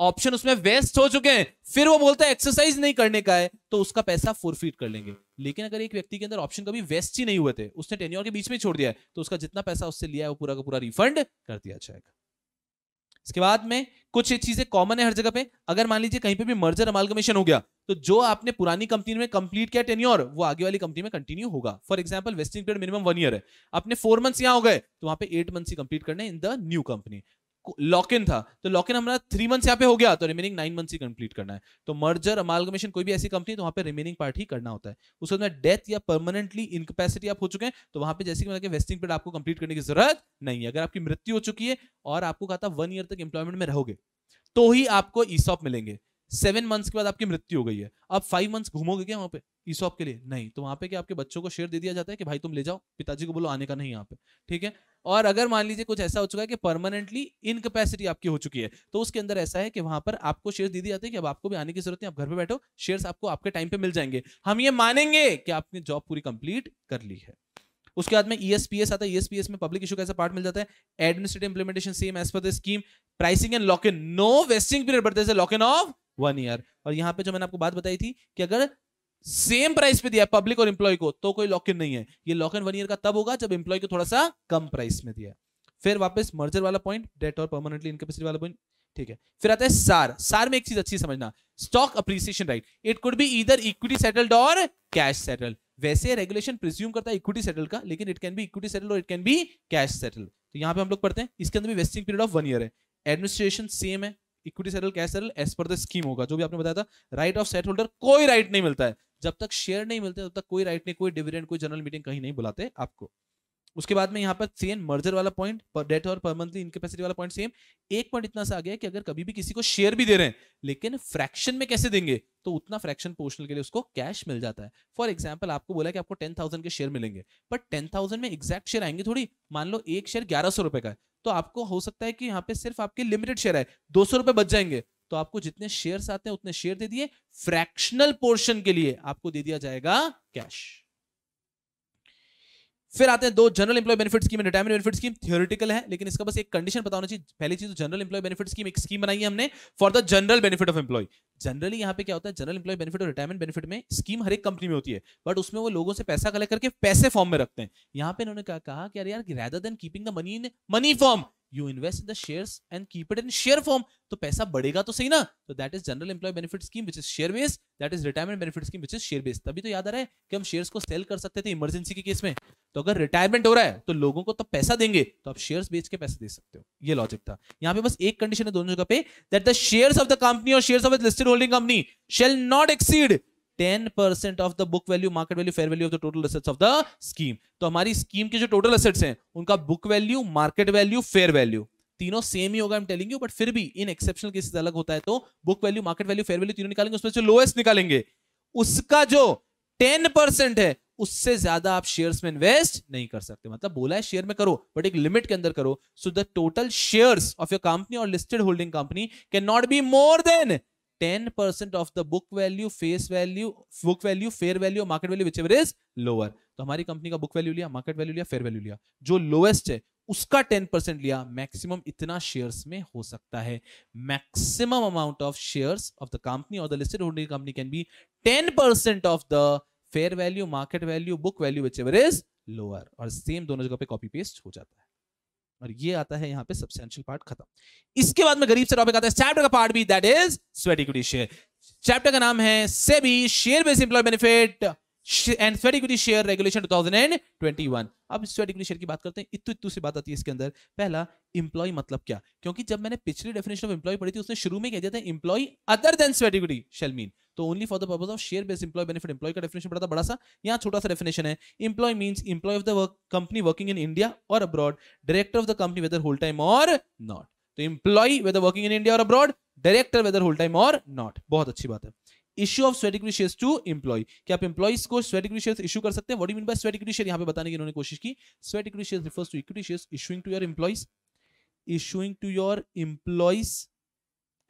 ऑप्शन उसमें वेस्ट हो चुके हैं फिर वो बोलता है एक्सरसाइज नहीं करने का है तो उसका पैसा फोरफीट कर लेंगे लेकिन अगर एक व्यक्ति के अंदर ऑप्शन कभी वेस्ट ही नहीं हुए थे उसने टेन्योर के बीच में छोड़ दिया है तो उसका जितना पैसा उससे लिया है वो पूरा का पूरा रिफंड कर दिया जाएगा इसके बाद में कुछ चीजें कॉमन है हर जगह पे अगर मान लीजिए कहीं पे भी मर्जर अमालगमेशन हो गया तो जो आपने पुरानी कंपनी में कंप्लीट किया टेन्योर वो आगे वाली कंपनी में कंटिन्यू होगा for example vesting period minimum one year है आपने फोर मंथ्स यहाँ हो गए तो वहां पे एट मंथ्स ही कंप्लीट करने in the new company lock in था तो लॉक इन हमारा थ्री मंथ्स यहाँ पे हो गया तो रिमेनिंग नाइन मंथ्स ही कंप्लीट करना है तो मर्जर अमालगमेशन कोई भी ऐसी कंपनी तो वहाँ पे रिमेनिंग पार्ट ही करना होता है उस समय डेथ या परमानेंटली इनकेपेसिटी आप हो चुके हैं तो वहाँ पे जैसे कि मैंने वेस्टिंग पीरियड आपको कंप्लीट करने की जरूरत नहीं है अगर आपकी मृत्यु हो चुकी है और आपको कहा था वन ईयर तक एम्प्लॉयमेंट में रहोगे तो ही आपको ईसॉप मिलेंगे सेवन मंथ्स के बाद आपकी मृत्यु हो गई है अब फाइव मंथ्स घूमोगे क्या वहाँ पे ईसॉप के लिए नहीं तो वहाँ पे क्या आपके बच्चों को शेयर दे दिया जाता है कि भाई तुम ले जाओ पिताजी को बोलो आने का नहीं यहाँ पे ठीक है और अगर मान लीजिए कुछ ऐसा हो चुका है कि परमानेंटली इनकेपेसिटी आपकी हो चुकी है तो उसके अंदर ऐसा है कि वहां पर आपको शेयर दे दिए जाते हैं कि अब आपको भी आने की जरूरत है आप घर पर बैठो शेयर आपको आपके टाइम पे मिल जाएंगे हम ये मानेंगे कि आपने जॉब पूरी कंप्लीट कर ली है उसके बाद में ईएसपीएस e आता है ईएसपीएस e में पब्लिक इशू का ऐसा पार्ट मिल जाता है administrative implementation same as per the scheme pricing and lock in no vesting period but lock in of one year और यहाँ पे जो मैंने आपको बात बताई थी कि अगर सेम प्राइस पे दिया पब्लिक और इंप्लॉय को तो कोई लॉक इन नहीं है ये लॉक इन वन ईयर का तब होगा जब इंप्लॉय को थोड़ा सा कम प्राइस में दिया फिर वापस मर्जर वाला पॉइंट डेट और परमानेंटली इनकेपेसिटी वाला पॉइंट ठीक है फिर आता है सार सार में एक चीज अच्छी समझना stock appreciation right it could be either equity settled और कैश सेटल्ड वैसे रेगुलेशन प्रिज्यूम करता है इक्विटी सेटल का लेकिन it can be equity settle और it can be cash settle तो यहाँ पे हम लोग पढ़ते हैं इसके अंदर भी vesting period of one year है एडमिनिस्ट्रेशन सेम है equity settle cash settle as per the scheme होगा जो भी आपने बताया था राइट ऑफ सेट होल्डर कोई राइट नहीं मिलता है जब तक शेयर नहीं मिलते तब तक कोई राइट नहीं कोई डिविडेंड कोई जनरल मीटिंग कहीं नहीं बुलाते आपको उसके बाद में यहाँ पर सेम मर्जर वाला पॉइंट पर डेट और पर मंथली इनकेपेसिटी वाला पॉइंट सेम एक पॉइंट इतना सा आ गया कि अगर कभी भी किसी को शेयर भी दे रहे हैं लेकिन फ्रैक्शन में कैसे देंगे तो उतना फ्रैक्शन पोर्शनल के लिए उसको कैश मिल जाता है फॉर एग्जाम्पल आपको बोला कि आपको टेन थाउजेंड के शेयर मिलेंगे बट टेन थाउजेंड में एग्जैक्ट शेयर आएंगे थोड़ी मान लो एक शेयर ग्यारह सौ रुपए का है तो आपको हो सकता है कि यहाँ पे सिर्फ आपके लिमिटेड शेयर है दो सौ रुपए बच जाएंगे तो आपको जितने शेयर आते हैं उतने शेयर दे दिए फ्रैक्शनल पोर्शन के लिए आपको दे दिया जाएगा कैश फिर आते हैं दो general employee benefit scheme retirement benefit scheme theoretical है लेकिन इसका बस एक कंडीशन बताना होना चाहिए पहली चीज तो जनरल इंप्लॉय बेनिफिट स्कीम एक स्कीम बनाई है हमने for the general benefit of employee generally यहाँ पे क्या होता है जनरल इंप्लॉय बेनिफिट और रिटायरमेंट बेनिफिट में स्कीम हर एक कंपनी में होती है बट उसमें वो लोगों से पैसा कलेक्ट करके पैसे फॉर्म में रखते हैं यहाँ पे उन्होंने कहा कि यार यार rather than keeping the money in money form you invest in the shares and keep it in share form तो पैसा बढ़ेगा तो सही ना तो that is general employee benefit scheme which is share base that is retirement benefit scheme which is share base तभी तो याद आ रहा है कि हम शेयर्स को सेल कर सकते थे इमरजेंसी के केस में तो अगर रिटायरमेंट हो रहा है तो लोगों को तो पैसा देंगे तो आप शेयर्स बेच के पैसे दे सकते हो ये लॉजिक था यहाँ पे बस एक कंडीशन है दोनों जगह पे that the shares of the company और shares of listed holding company shall not exceed 10% of the book value market value fair value of the total assets of the scheme तो हमारी स्कीम के जो total assets हैं उनका book value market value fair value तीनों same ही होगा हम टेलिंग यू बट फिर भी इन एक्सेप्शनल केसेस अलग होता है तो book value market value fair value तीनों निकालेंगे उसमें से लोएस्ट निकालेंगे उसका जो टेन परसेंट है उससे ज्यादा आप शेयर्स में इन्वेस्ट नहीं कर सकते मतलब बोला है शेयर में करो बट एक लिमिट के अंदर करो so the total shares of your company और listed holding company can not be more than ten percent of the book value face value book value fair value और market value whichever is lower तो हमारी company का book value लिया market value लिया fair value लिया जो lowest है उसका टेन परसेंट लिया मैक्सिमम इतना शेयर्स में हो सकता है maximum amount of shares of the company और the listed holding company can be ten percent of the fair value market value book value whichever is lower और same दोनों जगह पे कॉपी पेस्ट हो जाता है और ये आता है यहाँ पे सब्सटेंशियल पार्ट खत्म इसके बाद में गरीब से टॉपिक आता है चैप्टर का पार्ट भी that is sweat equity share chapter का नाम है SEBI share based employee benefit and sweat equity share regulation 2021 अब स्वेट इक्विटी शेयर की बात करते हैं इतु इतु से बात आती है इसके अंदर पहला इंप्लॉय मतलब क्या क्योंकि जब मैंने पिछली डेफिनेशन ऑफ इंप्लॉय पढ़ी थी उसने शुरू में कह दिया था employee other than sweat equity shall mean तो only for the purpose of share based employee benefit employee का डेफिनेशन पड़ा था बड़ा सा यहाँ छोटा सा डेफिनेशन है employee means employee of the work company working in India और abroad director of the company whether whole time और नॉट तो employee whether working in India और abroad director whether whole time और नॉट बहुत अच्छी बात है issue of sweat equity to employee कि आप एम्प्लॉइज को स्वेट इक्विटी इशू कर सकते हैं what mean by sweat equity share यहां पे बताने की इन्होंने कोशिश की sweat equity refers to equity shares issuing to your employees issuing to your employees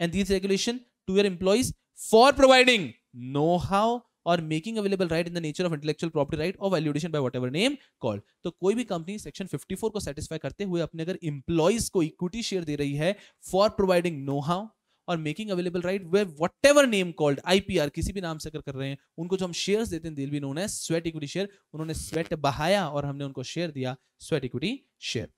and this regulation to your employees for providing know how और making available right in the nature of intellectual property right और value additions by what name called तो कोई भी company section 54 को satisfy करते हुए अपने अगर इंप्लॉइज को इक्विटी शेयर दे रही है फॉर प्रोवाइडिंग नो हाउ और making available right way whatever name called IPR किसी भी नाम से अगर कर रहे हैं उनको जो हम शेयर देते हैं दिल भी उन्होंने स्वेट इक्विटी शेयर उन्होंने स्वेट बहाया और हमने उनको शेयर दिया sweat equity share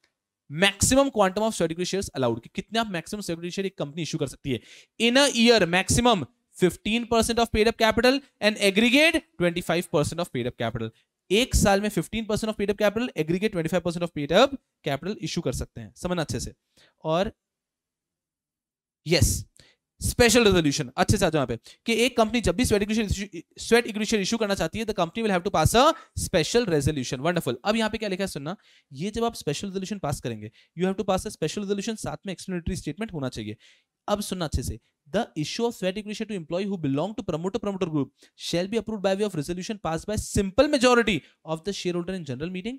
maximum quantum of sweat equity share allowed कितने आप मैक्सिमम स्वेट इक्विटी शेयर एक कंपनी इशू कर सकती है in a year maximum 15% of paid up capital and aggregate 25% of paid up capital एक साल में 15% of paid up capital aggregate 25% of paid up capital issue कर सकते हैं समझना अच्छे से और यस स्पेशल रेजोल्यूशन अच्छे से आ जाओ पे कि एक कंपनी जब भी स्वेट इक्विशन स्वेट इशू करना चाहती है the company will have to pass a special resolution wonderful अब यहाँ पे क्या लिखा है सुनना ये जब आप स्पेशल रेजोल्यूशन पास करेंगे you have to pass a special resolution साथ में एक्सप्लेनेटरी स्टेटमेंट होना चाहिए अब सुनना अच्छे से द इशू ऑफ स्वेट इक्विशन to employ who belong to promoter promoter group shall be approved by way of resolution pass by simple majority of the share holder in general meeting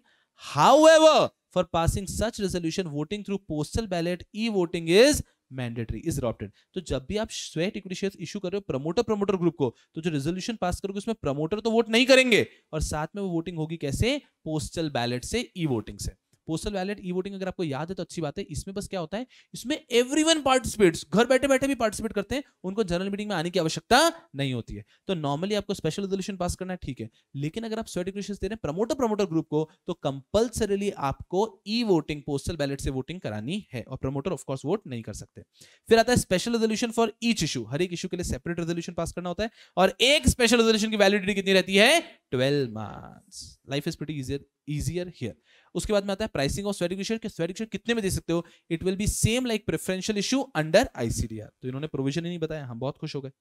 how for passing such resolution voting through postal ballot e voting is mandatory is adopted तो जब भी आप sweat equity share issue कर रहे हो promoter promoter group को तो जो रेजोल्यूशन पास करोगे उसमें प्रमोटर तो वोट नहीं करेंगे और साथ में वो वोटिंग होगी कैसे पोस्टल बैलेट से ई वोटिंग से पोस्टल वैलेट ई वोटिंग अगर आपको याद है तो अच्छी बात है इसमें बस क्या होता है इसमें एवरी वन पार्टिसिपेट्स घर बैठे बैठे भी पार्टिसिपेट करते हैं उनको जनरल मीटिंग में आने की आवश्यकता नहीं होती है तो नॉर्मली आपको स्पेशल रेजोल्यूशन पास करना है ठीक है लेकिन अगर आप सर्टिफिकेशन दे रहे हैं प्रमोटर प्रमोटर ग्रुप को तो कंपल्सरीली आपको ई वोटिंग पोस्टल बैलेट से वोटिंग करानी है और प्रमोटर ऑफकोर्स वोट नहीं कर सकते फिर आता है special resolution for each issue हर एक इशू के लिए सेपरेट रेजोल्यूशन पास करना होता है और एक स्पेशल रेजोल्यूशन की वैलिडिटी कितनी रहती है twelve months life is pretty easier easier here उसके बाद में आता है प्राइसिंग ऑफ स्वेटिक शेयर कि शेयर कितने में दे सकते हो it will be same like preferential issue under ICDR तो इन्होंने प्रोविजन ही नहीं बताया हम बहुत खुश हो गए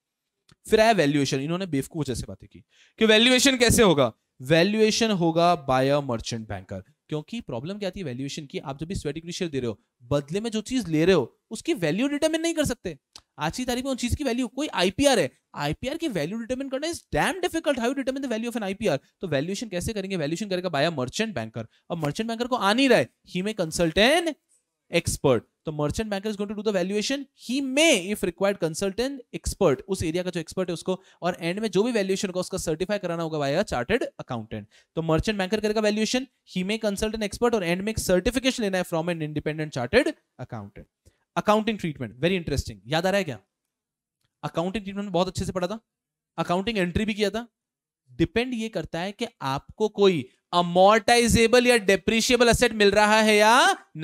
फिर आया वैल्यूएशन इन्होंने बेवकूफ जैसे बातें की कि वैल्यूएशन कैसे होगा वैल्यूएशन होगा बाय अ मर्चेंट बैंकर क्योंकि प्रॉब्लम क्या आती है वैल्यूएशन की आप जब भी स्वेट इक्विटी शेयर दे रहे हो बदले में जो चीज ले रहे हो उसकी वैल्यू डिटरमिन नहीं कर सकते आज की तारीख में उस चीज की वैल्यू कोई आईपीआर है आईपीआर की वैल्यू डिटरमिन करना is damn difficult how determine the value of an IPR तो वैल्यूएशन कैसे करेंगे वैल्यूएशन करेगा बाया मर्चेंट बैंकर अब मर्चेंट बैंकर को आ नहीं रहा है ही में कंसल्टेंट एक्सपर्ट तो merchant banker is going to do the valuation he may if required consultant expert उस एरिया का जो एक्सपर्ट है उसको और एंड में जो भी वैल्यूएशन होगा उसका सर्टिफाई कराना होगा बाय अ चार्टर्ड अकाउंटेंट तो मर्चेंट बैंकर करेगा valuation he may consultant expert और एंड में एक सर्टिफिकेशन लेना है from an independent chartered accountant accounting treatment very interesting याद आ रहा है क्या अकाउंटिंग ट्रीटमेंट बहुत अच्छे से पढ़ा था अकाउंटिंग एंट्री भी किया था डिपेंड ये करता है कि आपको कोई अमोर्टाइजेबल या डेप्रिशिएबल असेट मिल रहा है या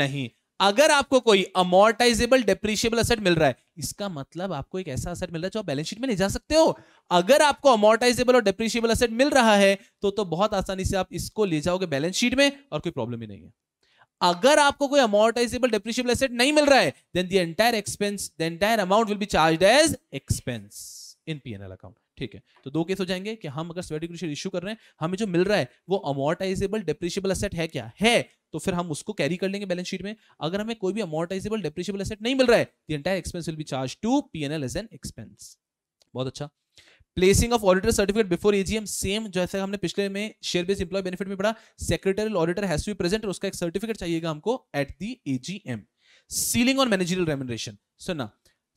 नहीं अगर आपको कोई अमोर्टाइजेबल डिप्रिशिएबल असेट मिल रहा है इसका मतलब आपको एक ऐसा असेट मिल रहा है जो आप बैलेंस शीट में ले जा सकते हो अगर आपको अमोर्टाइजेबल और डिप्रिशिएबल असेट मिल रहा है तो तो बहुत आसानी से आप इसको ले जाओगे बैलेंस शीट में और कोई प्रॉब्लम ही नहीं है अगर आपको कोई अमोर्टाइजेबल डिप्रिशिएबल असेट नहीं मिल रहा है then the entire expense the entire amount will be charge as expense in PNL account ठीक है तो दो केस हो जाएंगे कि हम अगर स्वेट इशू कर रहे हैं हमें जो मिल रहा है वो अमोर्टाइजेबल डिप्रिशिएबल असेट है क्या है तो फिर हम उसको कैरी कर लेंगे बैलेंस शीट में अगर हमें कोई भी अमोर्टाइजेबल डेप्रिशियबल एसेट नहीं मिल रहा है the entire expense will be charge to PNL as an expense बहुत अच्छा placing of auditor certificate before AGM same जैसे हमने पिछले में शेयर बेस इंप्लॉय बेनिफिट में पढ़ा secretarial auditor has to be present और उसका एक सर्टिफिकेट चाहिएगा हमको at the AGM ceiling on managerial remuneration सुना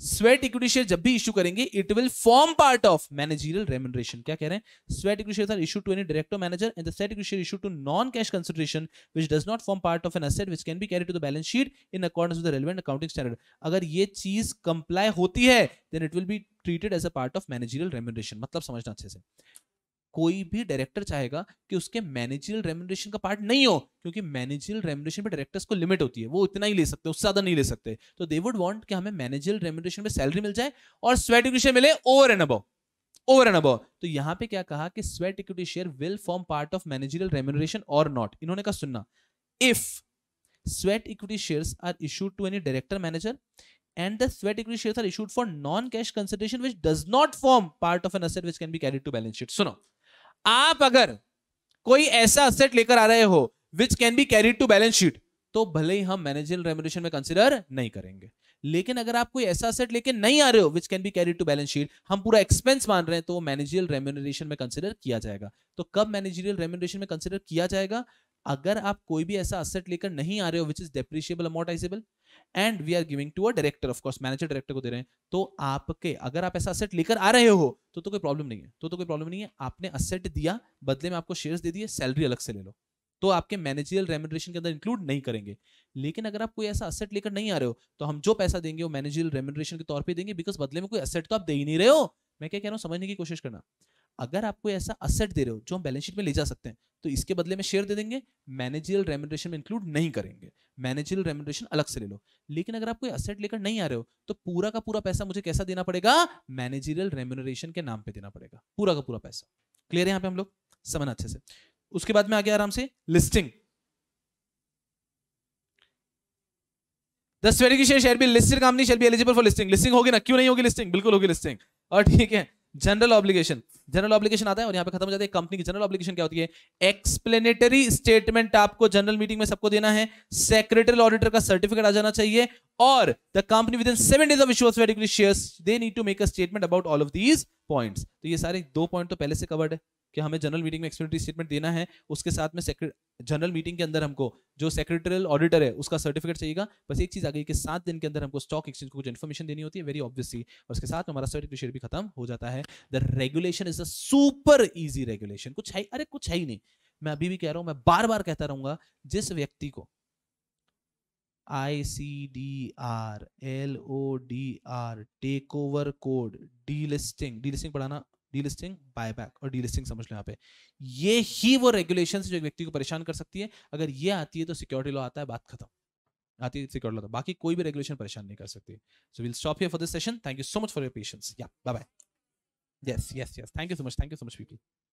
स्वेट इक्विटी शेयर जब भी इशू करेंगे it will form part of managerial remuneration क्या कह रहे हैं sweat equity share issue to any director manager and the sweat equity share issue to non cash consideration which does not form part of an asset which can be carry to the balance sheet in accordance with relevant accounting standard अगर ये चीज comply होती है then it will be treated as a part of managerial remuneration मतलब समझना अच्छे से कोई भी डायरेक्टर चाहेगा कि उसके मैनेजरियल रेमुनरेशन का पार्ट नहीं हो क्योंकि मैनेजरियल रेमुनरेशन पे डायरेक्टर्स को लिमिट होती है वो इतना ही ले सकते उससे ज्यादा नहीं ले सकते तो दे वुड वांट कि हमें मैनेजरियल रेमुनरेशन में सैलरी मिल जाए और स्वेट इक्विटी मिले over and above over and above तो यहां पे क्या कहा कि sweat equity share will form part of managerial remuneration और नॉट इन्होंने कहा सुनना if sweat equity shares are issued to any director manager and the sweat equity shares are issued for non cash consideration which does not form part of an asset which can be carried to balance sheet सुनो आप अगर कोई ऐसा asset लेकर आ रहे हो which can be carry to balance sheet तो भले ही हम मैनेजर रेमुलेशन में कंसिडर नहीं करेंगे लेकिन अगर आप कोई ऐसा असेट लेके नहीं आ रहे हो which can be carry to balance sheet हम पूरा एक्सपेंस मान रहे हैं तो मैनेजरियल रेम्यूनरेशन में कंसिडर किया जाएगा तो कब मैनेजरियल रेम्यूनरेशन में कंसिडर किया जाएगा अगर आप कोई भी ऐसा असेट लेकर नहीं आ रहे हो which is depreciable amortizable and we are giving to a director of course manager director को दे रहे हैं तो आपके अगर आप ऐसा असेट लेकर आ रहे हो तो तो कोई प्रॉब्लम नहीं है तो तो कोई प्रॉब्लम नहीं है आपने असेट दिया बदले में आपको शेयर्स दे दिए सैलरी अलग से ले लो तो आपके मैनेजरियल रेमुनरेशन के अंदर इंक्लूड नहीं करेंगे लेकिन अगर आप कोई ऐसा असेट लेकर नहीं आ रहे हो तो हम जो पैसा देंगे वो मैनेजरियल रेमुनरेशन के तौर पर देंगे बिकॉज बदले में कोई असेट तो आप दे ही नहीं रहे हो मैं क्या कह रहा हूँ समझने की कोशिश करना अगर आपको ऐसा असेट दे रहे हो जो हम बैलेंस शीट में ले जा सकते हैं तो इसके बदले में शेयर दे देंगे मैनेजरियल रेमुनरेशन में इंक्लूड नहीं करेंगे मैनेजरियल रेमुनरेशन अलग से ले लो लेकिन अगर आप कोई असेट लेकर नहीं आ रहे हो तो पूरा का पूरा पैसा मुझे कैसा देना पड़ेगा मैनेजरियल रेमुनरेशन के नाम पर देना पड़ेगा पूरा का पूरा पैसा क्लियर है यहाँ पे हम लोग समझना अच्छे से उसके बाद में आगे आराम से listing share be listed company shall be eligible for listing listing होगी ना क्यों नहीं होगी लिस्टिंग बिल्कुल होगी लिस्टिंग और ठीक है जनरल ऑब्लिगेशन जनरल ऑब्लिगेशन आता है और यहाँ पे खत्म हो जाता है कंपनी की जनरल ऑब्लिगेशन क्या होती है एक्सप्लेनेटरी स्टेटमेंट आपको जनरल मीटिंग में सबको देना है सेक्रेटरी ऑडिटर का सर्टिफिकेट आ जाना चाहिए और the company within seven days of issues shares they need to make a statement about all of these points तो ये सारे दो पॉइंट तो पहले से कवर्ड है कि हमें जनरल मीटिंग में एक्सप्लेनेटरी स्टेटमेंट देना है उसके साथ में जनरल मीटिंग के अंदर हमको जो सेक्रेटरियल ऑडिटर है उसका सर्टिफिकेट चाहिएगा बस एक चीज़ आ गई कि सात दिन के अंदर हमको स्टॉक एक्सचेंज को कुछ इन्फॉर्मेशन देनी होती है वेरी ऑब्वियसली और उसके साथ हमारा सर्टिफिकेट शेयर भी खत्म हो जाता है the regulation is a super easy regulation कुछ है अरे कुछ है ही नहीं मैं अभी भी कह रहा हूं मैं बार बार कहता रहूंगा जिस व्यक्ति को I C D R L O D R take over code delisting delisting पढ़ाना डीलिस्टिंग बायबैक और डीलिस्टिंग समझ लो यहाँ पे ये ही वो रेगुलेशन जो एक व्यक्ति को परेशान कर सकती है अगर ये आती है तो सिक्योरिटी लॉ आता है बात खत्म आती है सिक्योरिटी तो लॉ तो, बाकी कोई भी रेगुलेशन परेशान नहीं कर सकती so will stop here for this session thank you so much for your patience या bye bye yes yes yes thank you so much thank you so much people